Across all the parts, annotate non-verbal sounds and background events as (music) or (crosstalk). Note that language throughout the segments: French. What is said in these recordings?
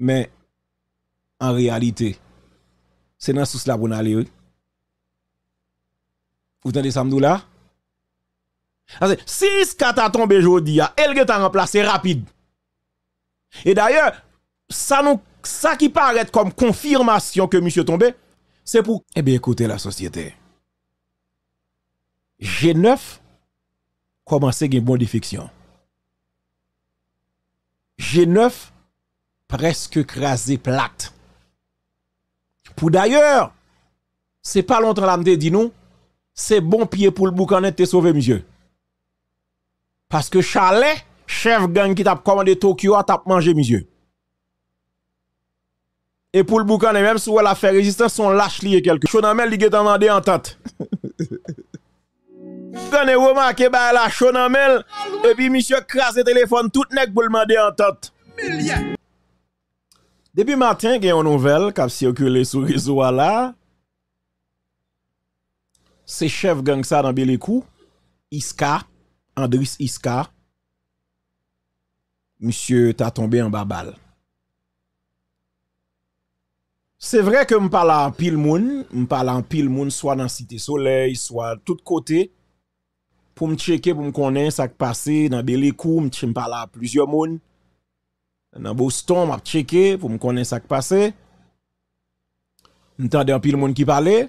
Mais en réalité, c'est dans sous là pour nous aller. Vous entendez ça, là? Si ce a tombé aujourd'hui, ah, elle est remplacé rapide. Et d'ailleurs, ça, ça qui paraît comme confirmation que monsieur tombé, c'est pour... Eh bien, écoutez la société. G9 commence à une bonne défection. G9 presque crasé plate. Pour d'ailleurs, c'est pas longtemps que me dit nous, c'est bon pied pour le boucanet, te sauver monsieur. Parce que Chalet, chef gang qui t'a commandé Tokyo t'a mangé monsieur. Et pour le boucanet même si elle a fait résistance on lâche lié quelque chose Chonamel il est demandé en tête. Quand (laughs) vous remarqué bah la Chonamel et puis monsieur crase téléphone tout nèg pour demander en tête. Depuis matin, il y a une nouvelle qui a circulé sur les réseaux là. C'est chef gang ça dans Belekou, Iska, Andris Iska. Monsieur t'a tombé en babal. C'est vrai que je parle en pile moun, je parle en pile moun soit dans Cité Soleil, soit tout côté pour me checker pour me connaître ça qui passé dans Belekou, je parle à plusieurs personnes dans Boston, m'a checké pour me connaître ça qui passé. M'entendais un pile monde qui parlait.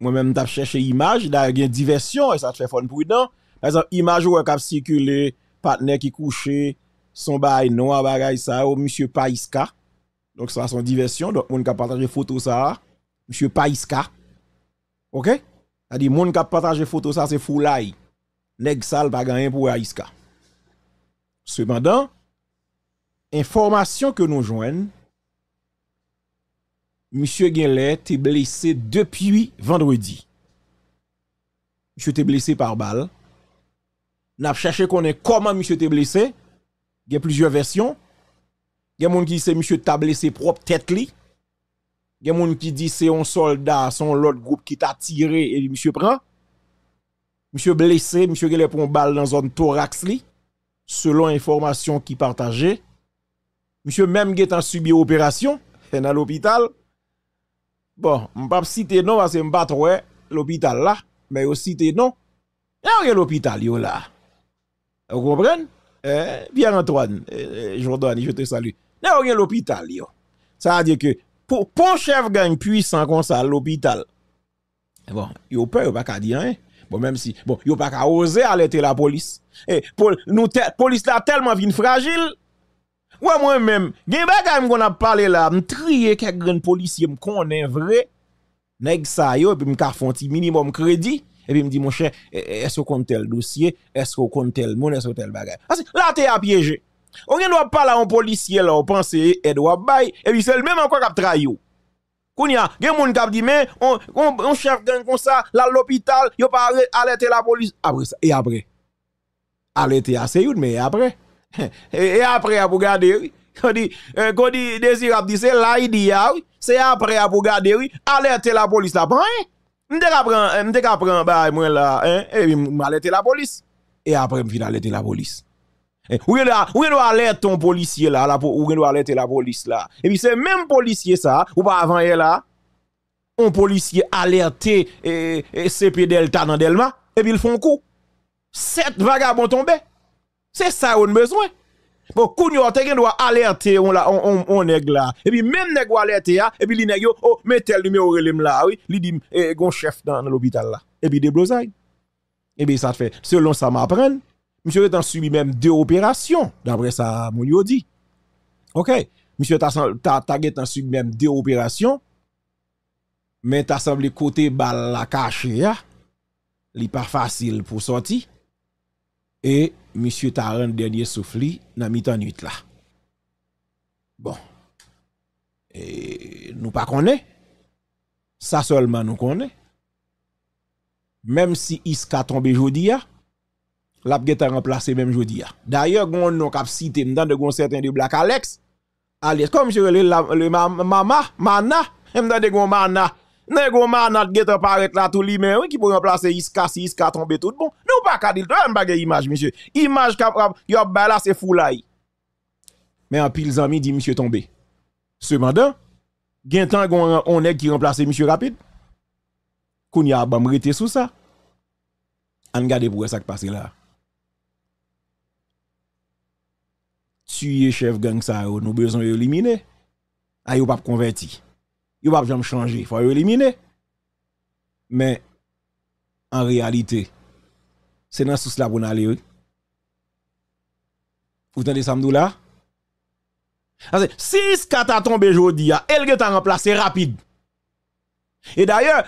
Moi-même, t'as cherché image, d'ailleurs, il y a diversion, et ça te fait fun prudent. Par exemple, image ou cap circulé, partenaire qui couchait, son bail noir, bagaille ça, au monsieur Paiska. Donc, ça, son diversion. Donc, monde qui a partagé photo ça, monsieur Paiska. Ok? C'est-à-dire, monde qui a partagé photo ça, c'est foulaï. Neg sale, pas gagné pour Aiska. Cependant, information que nous joignent, M. Guinlet est blessé depuis vendredi. M. était blessé par balle. avons cherché qu'on est comment M. était blessé. Il y a plusieurs versions. Il y a des gens qui disent que M. t'a blessé propre tête Il y a des gens qui disent que c'est un soldat, son autre groupe qui t'a tiré et monsieur prend. Monsieur blessé, monsieur Guinlet prend balle dans zone thorax selon information qui partageait, monsieur même qui a subi opération (laughs) dans l'hôpital. Bon, je ne pas citer non parce que pas hein, l'hôpital là, mais aussi citer non. Il y a l'hôpital là. Vous comprenez? Eh, Pierre-Antoine, eh, eh, Jordan, je te salue. Il y a l'hôpital Ça veut dire que pour, pour chef gagne puissant comme ça l'hôpital. Bon, il n'y a pas de dire, hein? Bon, même si, bon, yo pas qu'à oser alerter la police. Et, eh, pour, nous, police là tellement vine fragile. Ouais, moi-même, gen bagay qu'on a parlé là, trier quelques grands policiers est vrai. Nèg sa yo, et puis un font minimum crédit. Et puis me dit, mon cher, eh, eh, est-ce qu'on tel dossier? Est-ce qu'on tel monde? Est-ce qu'on tel bagay? Parce que là, t'es à piéger. On ne doit pas à un policier là, on pense, et doit bail, et puis c'est le même encore qui trahi Kounia, gen moun kap di men, on, on, on chef gang comme ça, la l'hôpital, yo pas alerté la police. Après ça, et après. Alerté assez Seyoud, mais après. et, après, vous garder, quand dit, euh, quand dit, désir a dit, c'est là, il dit, ah, oui. C'est après, vous garder, oui. Alerté la police là, pas, hein. M'te ka pren, m'te ka pren, bah, moi là, hein, et m'alerté la police. Et après, m'vin alerté la police. Eh, ou gen doit alerte ton policier là, la, ou gen doit alerte la police là. Et puis c'est même policier ça, ou pas avant là, un policier alerté et, et CP Delta dans Delma, et puis ils font coup. Sept vagabonds tombés. C'est ça on besoin. Bon, kounyo, te gen doit alerter on la, on, on, on nèg là. Et puis même nèg alerter ya, hein. et puis il nèg yo, oh, mettez le numéro relem là, oui, li dit, eh, gon chef dans, l'hôpital là. Et puis des blosailles. Et puis ça fait, selon ça m'apprenne, monsieur est subi même deux opérations, d'après ça, mon dit. OK. Monsieur est en subi même deux opérations, mais t'as semblé côté bal la cachée, n'est hein? pas facile pour sortir. Et monsieur t'a rendu dernier souffle dans mi-temps nuit là. Bon. Et nous pas connaît. Ça seulement nous connaissons Même si Iska tombe aujourd'hui hein? la est remplacé même jeudi. D'ailleurs, on nous kap cité m'dan de certains de Black Alex. Alex comme je le le mama mana, m'dan de gon mana. Ne gon mana get apparaît là tout li mais oui, qui pour remplacer Iska si Iska tombe tout bon. Nous pas kadil toi on bagay image monsieur. Image cap yo ba là c'est foulay. Mais en pile zami dit monsieur tombé. Cependant, gen temps gon on est qui remplace monsieur rapide. Kounya bam rete sous ça. An gade pour ça qui passe là. tuer chef gang ça nous besoin éliminer a yo pas converti yo pas jamais changer faut éliminer mais en réalité c'est dans sous là pour aller vous entendez ça là si Skata a tombé aujourd'hui, elle est remplacé rapide. Et d'ailleurs,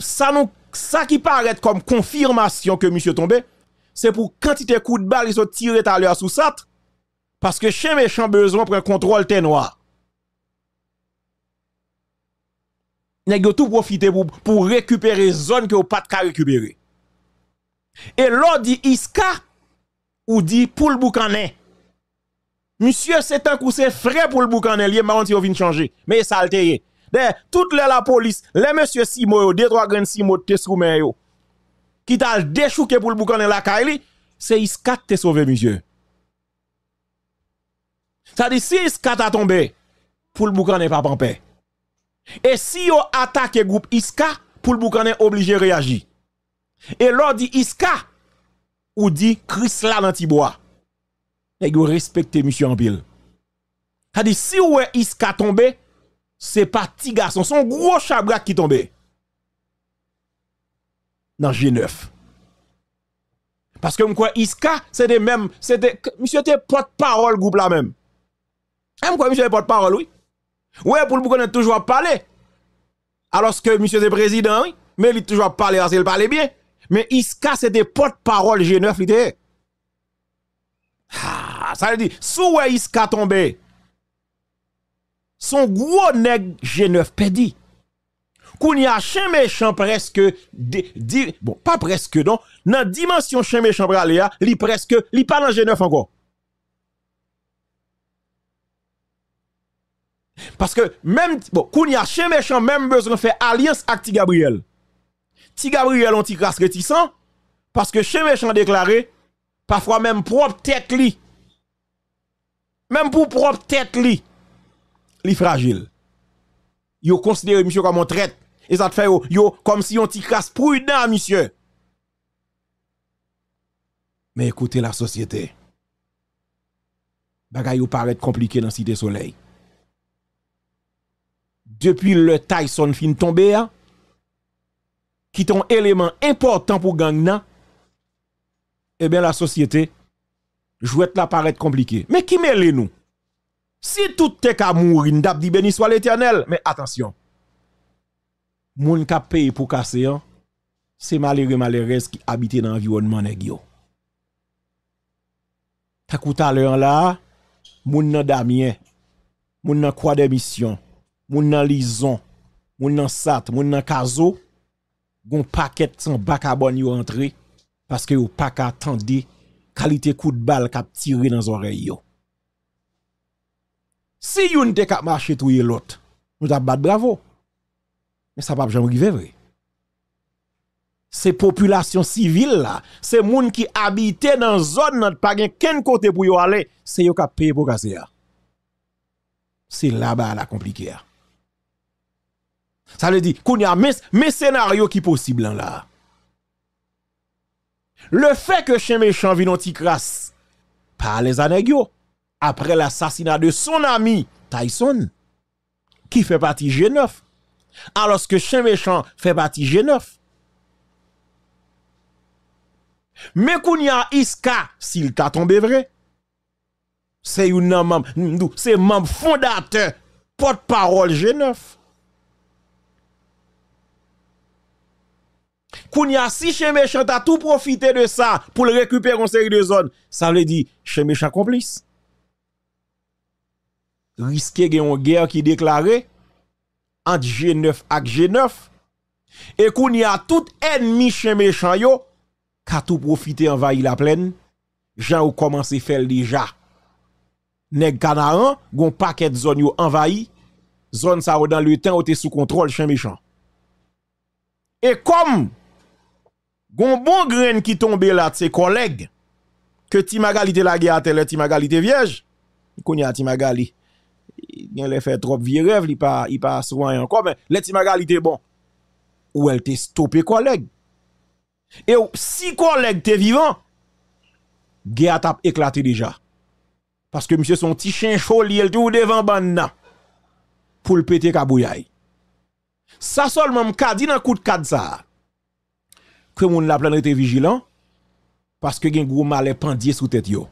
ça, nous, ça qui paraît comme confirmation que monsieur tombé, c'est pour quantité de coups de balle ils ont tirés tout à l'heure sous Sat. Parce que chien méchant besoin pour un contrôle t'es noir. tout profiter pour, récupérer récupérer zone que vous pas de récupérer. Et l'on dit Iska ou dit pour le boucané. Monsieur, c'est un coup, c'est frais pour le boucanet, lié, marron, vient changer. Mais ça altéré. De, toute la police, les monsieur Simo, deux, trois grands Simo, te Qui t'a déchouqué pour le boucané la c'est Iska qui t'a sauvé, monsieur. Ça dit, si Iska a tombé, pour le n'est pas en paix. Et si on attaque le groupe Iska, pour le est obligé de réagir. Et l'on dit Iska, ou dit Chris là dans Tibois. Et M. respectez M. Ampil. Ça dit, si ou est Iska tombé, c'est pas petit garçon, son gros chabrak qui tombé. Dans G9. Parce que quoi Iska, c'est même, c'était monsieur était porte-parole groupe là même. Même hein, quoi, monsieur le porte-parole, oui. Ouais, pour le a toujours parlé. Alors que monsieur le président, oui. Mais il toujours parlé, parce qu'il parle bien. Mais Iska, c'était porte-parole G9, il était. Ah, ça veut dire, sous Iska tombé, son gros nègre G9 pédi. Qu'on y a méchant presque, bon, pas presque, non, dans dimension chien méchant, il presque, il pas dans G9 encore. Parce que même, bon, Kounia, chez méchant, même besoin de faire alliance avec Ti Gabriel. Ti Gabriel, on t'y crasse réticent. Parce que chez méchant déclaré, parfois même propre tête li. Même pour propre tête li. Li fragile. Yo considéré monsieur comme un traître. Et ça te fait yo, comme si on t'y crasse prudent, monsieur. Mais écoutez la société. Bagay yo paraît compliqué dans Cité Soleil depuis le Tyson fin tombé, qui est un élément important pour gang, eh bien la société, jouette la paraître compliqué. Mais qui mêle nous? Si tout est ka mourir, nous dit béni soit l'éternel. Mais attention, moun qui paye pour casser, hein. c'est malheureux malheureux qui habite dans l'environnement nèg Takou tout à l'heure là, moun nan Damien, moun nan croix de mission moun nan lison, moun nan sat, moun nan kazo, gon paquet sans bac à bonne yo entré parce que yo pas attendre qualité coup de balle cap tirer dans oreille yo. Si yon te cap tout touyer l'autre, nous t'a bat bravo. Mais ça pas jamais arriver vrai. C'est population civile là, c'est moun qui habitaient dans zone n'a pas gen ken côté pour yo aller, c'est yo cap payer pour casser. C'est là-bas la compliquée. Ça veut dire qu'on y a mes, scénarios qui possible hein, là. Le fait que chien méchant vient crasse par les anégios après l'assassinat de son ami Tyson, qui fait partie G9, alors que chien méchant fait partie G9. Mais qu'on y a Iska, s'il t'a tombé vrai, c'est un membre fondateur, porte-parole G9. si chez méchant a tout profité de ça pour le récupérer en série de zones, ça veut dire chez méchant complice. Risquer une guerre qui déclarée entre G9 et G9. Et a tout ennemi chez méchant Qui a tout profité envahir la plaine. Jean ou commencé faire déjà. Nèg Canaran, gon paquet de zones yo envahi. Zone ça dans le temps où sous contrôle chez méchant. Et comme gon bon grain qui tombe là de ses collègues que Timagali te la guerre Timagali te vierge, il a Timagali. Il fait trop vieux rêve, il pas il pas souvent encore mais le Timagali te bon. Ou elle te stoppé collègue. Et si collègue te vivant, guerre t'a éclaté déjà. Parce que monsieur son petit chien chaud, il est tout devant banna pour le péter kabouyaï. Ça seulement m'a dit dans coup de cadre ça. Que moun la planète vigilant parce que un gros malais pendier sous tête yo.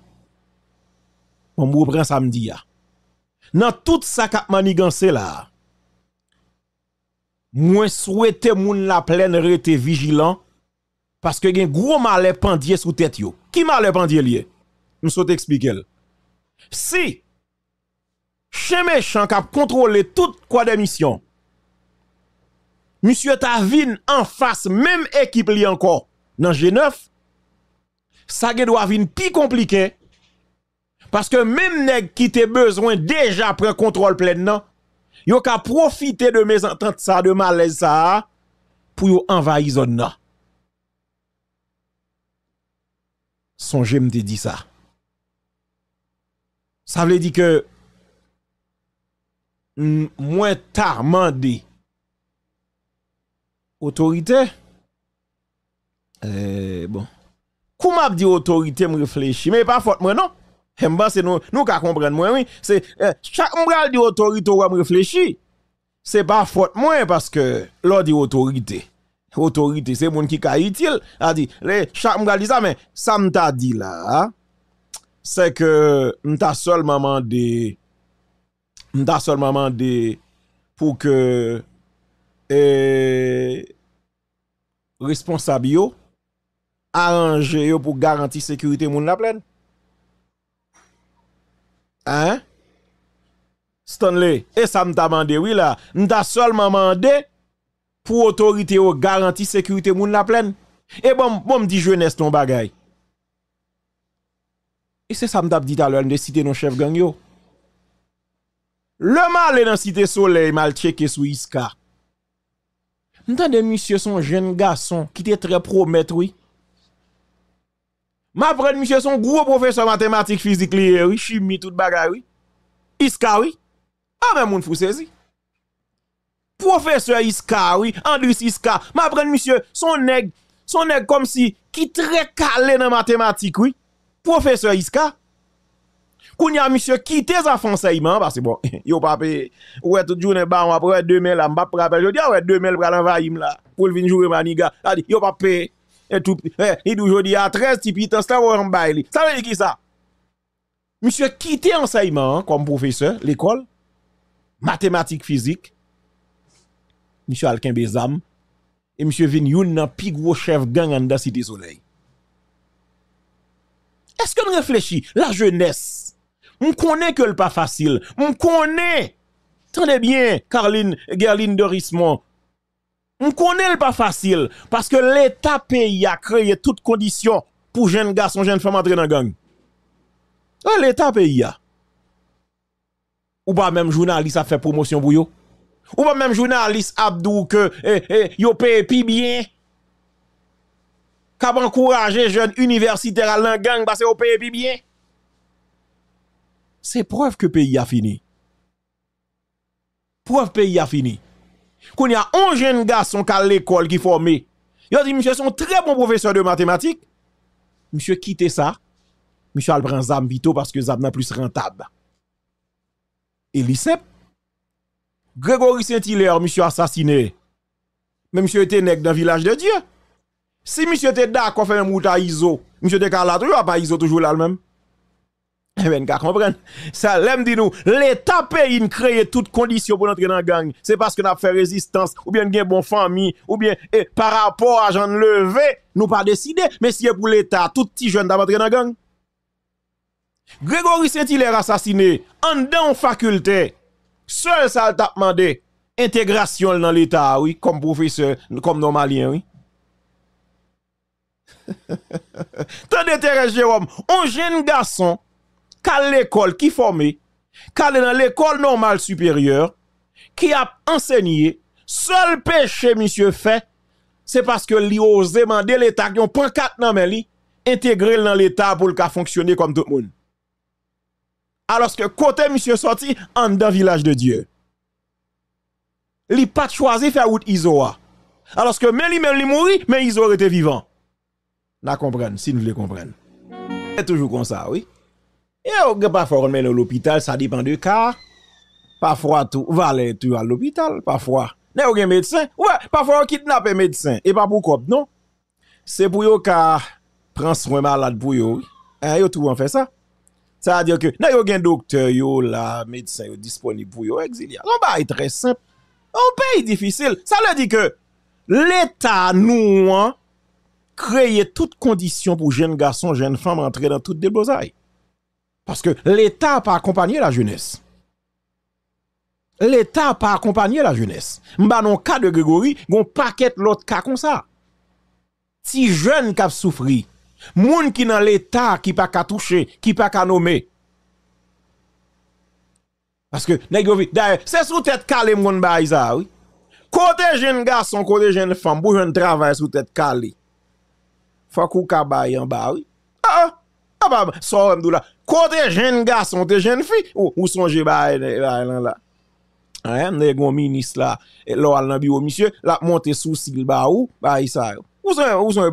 On m'a reprend samedi ya. Dans tout ça k'ap manigansé là. Moi souhaite moun la pleine rete vigilant parce que un gros malais pendier sous tête yo. Qui malais pendier lié? Je souhaite expliquer. Si chez méchant k'ap contrôler toute quoi d'émission monsieur Tavine en face même équipe li encore dans G9 ça doit venir plus compliqué parce que même nèg qui te besoin déjà prend contrôle pleinement yo ka profiter de mes ententes ça de malaise ça pour yon envahir zone là songez me dit ça ça veut dire que moins tard autorité. Euh, bon. Comment dit autorité, me réfléchis, mais pas fort, moi non. Eh, mba c'est nous, nous comprenons comprendre oui. C'est, eh, chaque mbral dit autorité, ou me réfléchir. C'est pas faute moi, parce que l'on dit autorité. Autorité, c'est mon qui est utile. A dit, ah, les, chaque mbral dit ça, mais ça m'ta dit là, hein. c'est que m'ta seulement demandé, m'ta seulement demandé pour que E, responsable yo pour garantir sécurité moun la plaine. Hein? Stanley, et ça m'a demandé, oui là, m'a seulement demandé pour autorité au garantir sécurité moun la plaine. Et bon, bon me dit jeunesse ton bagay. Et c'est ça m'a dit à l'heure, de citer nos chefs gang yo. Le mal est dans cité soleil, mal checké sous Iska. Entendez, monsieur, son jeune garçon qui était très prometteur, oui. Ma prenne, monsieur, son gros professeur mathématiques, physique, oui, chimie, tout bagay, oui. Iska, oui. Ah, mais moun fou Professeur Iska, oui, Andrus Iska. Ma prenne, monsieur, son nèg, son nèg comme si, qui très calé dans mathématiques, oui. Professeur Iska. Kounya, monsieur, quitte sa parce que bon, (laughs) yo ouais, tout après, là, je dis, ah ouais, pour le jouer, maniga, a et tout, eh, il dit, à 13, Ça veut dire qui ça? Monsieur, enseignement, comme professeur, l'école, mathématiques, physique, monsieur Alkin et monsieur Vin chef gang en Cité Soleil. Est-ce nous réfléchit? La jeunesse, on m'm connaît que le pas facile. On m'm connaît. tenez bien, Caroline, Gerline Rismont. On m'm connaît le pas facile. Parce que l'État pays a créé toutes conditions pour jeunes garçons, jeunes femmes entrer dans la gang. Ah, L'État pays a. Ou pas même journaliste a fait promotion pour vous. Ou pas même journaliste Abdou que eh, eh, yo paye pi bien. jeunes universitaires à la gang parce qu'ils paye bien c'est preuve que pays a fini. Preuve pays a fini. Quand il y a un jeune gars qui a l'école qui formé. Il a dit, monsieur, sont très bon professeur de mathématiques. Monsieur quitte ça. Monsieur al prend Zam vito parce que Zam n'a plus rentable. Et Grégory Saint-Hilaire, monsieur assassiné. Mais monsieur était nègre dans le village de Dieu. Si monsieur était d'accord, fait un à ISO, monsieur était là, toujours pas ISO toujours là le même. Eh bien, gars, comprenez, Ça, l'aime dit nous, l'État pays crée toutes conditions pour entrer dans la gang. C'est parce qu'on a fait résistance, ou bien une bonne famille, ou bien, par rapport à Jean Levé, nous pas décidé, mais si pour l'État, tout petit jeune d'entrer dans la gang. Grégory Saint-Hilaire assassiné, en dans faculté, seul ça t'a demandé, intégration dans l'État, oui, comme professeur, comme normalien, oui. (laughs) Tandis, Thérèse Jérôme, un jeune garçon, qu'à l'école qui formée, est dans l'école normale supérieure, qui a enseigné, seul péché monsieur fait, c'est parce que lui osé demander l'État qui a pris quatre noms, mais intégrer dans l'État pour le fonctionner comme tout le monde. Alors que côté monsieur sorti en dans village de Dieu. n'a pas choisi faire route Isoa. Alors que même lui même mais Isoa était vivant. La comprendre, si nous voulez comprendre. C'est toujours comme ça, oui. Et parfois on met à l'hôpital, ça dépend du cas. Parfois tu va aller à l'hôpital, parfois. y a un médecin, ouais, parfois on kidnappe un médecin et pas pour non. C'est pour yo cas prend soin malade pour yo. Hein, yo e e tout en fait ça. Ça veut dire que n'a a un docteur a là, médecin disponible pour yo exilier. On bail très simple. on pays difficile. Ça veut dire que l'État nous crée toutes conditions pour jeunes garçons, jeunes femmes rentrer dans toutes les beaux parce que l'État n'a pas accompagné la jeunesse. L'État n'a pas accompagné la jeunesse. Mba non cas de Grégory, gon paquet l'autre cas comme ça. Si jeune qui souffri, moun qui dans l'État qui pas qu'à toucher, qui pas qu'à nommer. Parce que, d'ailleurs, c'est sous tête calé moun baï oui. Côté jeune garçon, côté jeune femme, pour jeune travail sous tête calé. Faut qu'on kabaye en bas, oui. Ah, ah, ah, bah, bah so, m'doula. Kote jen gason, te jen fi, ou, ou sonje la. Hein, mne yon minis la, lo al nan biwo, la monte sou sil ba ou, ba Ou ou son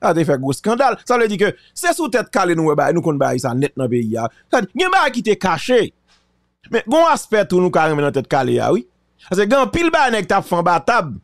A te fè gwo skandal. Sa le di ke, se sou tèt kale nou e kon net nan beyi ya. Sa di, gen qui ki te kache. Men, gon aspet nou kare men kale ah, oui. Ase gen pil pile nek tap fan ba tab.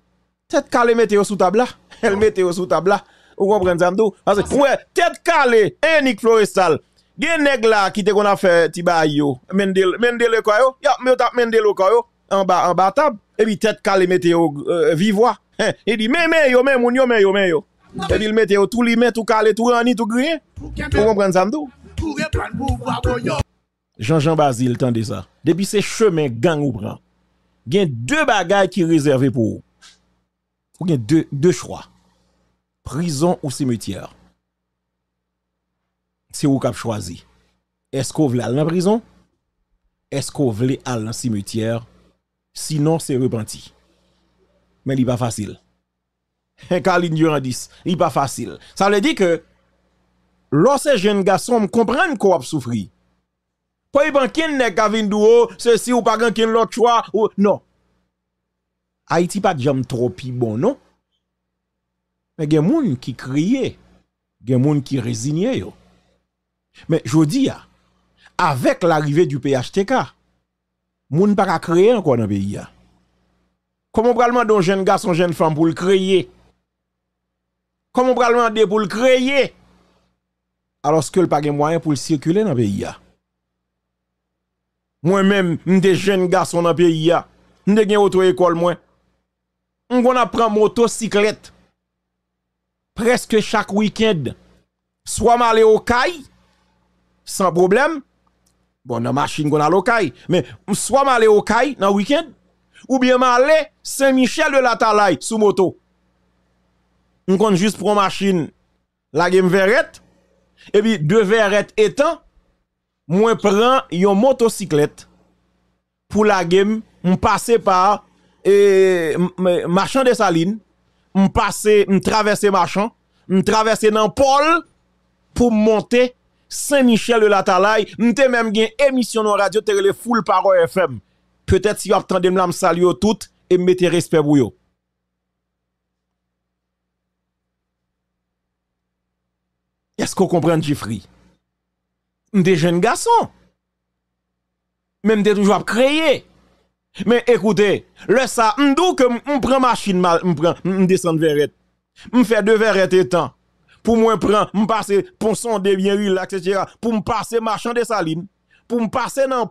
kale mete yo la. El mete yo sou tab la. Ou kompren zamdou? Ase, ouè, tèt kale, florestal. Gen là qui te qu'on a fait ti yo, mendel mendel e yo, ya me tap mendel le yo en bas en bas table et puis tête calé météo vivois. Il dit mais mais yo e e mais euh, moun yo mais yo mais yo. Et il il yo tout li met tout calé tout rani tout grien. Vous comprenez ça m'dou? Jean-Jean Basile tendez ça. Depuis ce chemin, gang ou prend. deux bagages qui réservé pour vous. Ou gen deux deux choix. Prison ou cimetière c'est vous qui avez choisi. Est-ce qu'on veut aller en prison? Est-ce qu'on veut aller en cimetière? Sinon, c'est repenti. Mais il n'est pas facile. Car dit, il n'est pas facile. Ça veut dire que, lorsque jeunes garçon comprennent qu'on a souffert, pas e ban ken nèg ka ceci ou pas ken l'autre choix ou non. Haïti pas jam trop bon non. Mais gen moun ki crié, gen moun ki résigné yo. Mais je dis, ah, avec l'arrivée du PHTK, moun pas créer encore dans le pays. Ah. Comment jeunes demander jeune garçon, jeune femme pour le créer? Comment probablement demander pour le créer? Alors que le pas moyen pour le circuler dans le pays. Ah? Moi-même, des jeune garçon dans le pays. je suis auto-école moins. On gon une motocyclette. Presque chaque week-end. Soit malé au caille sans problème. Bon, dans machine on a l'okai. Mais, soit aller au caille dans le week-end, ou bien à Saint-Michel de la Talaye sous moto. On compte juste pour machine la game verrette. Et puis, deux verrettes étant, moi prends une motocyclette pour la game, on passe par et, marchand de saline, on passe, on traverse marchand, on traverse dans Paul pour monter Saint-Michel de la Talaye, m'te même une émission en radio télé le full parole FM. Peut-être si vous attendez me saluer tout et mettez respect pour vous. Est-ce qu'on comprend Jeffrey? Des jeunes garçons. Même des toujours créés. Mais écoutez, le ça, m'dou que m'prend machine mal, m'prend, m'descend On M'fait deux verrettes et temps pour moi prendre, me passer pour sonder bien huile etc. pour me passer marchand de saline, pour me passer dans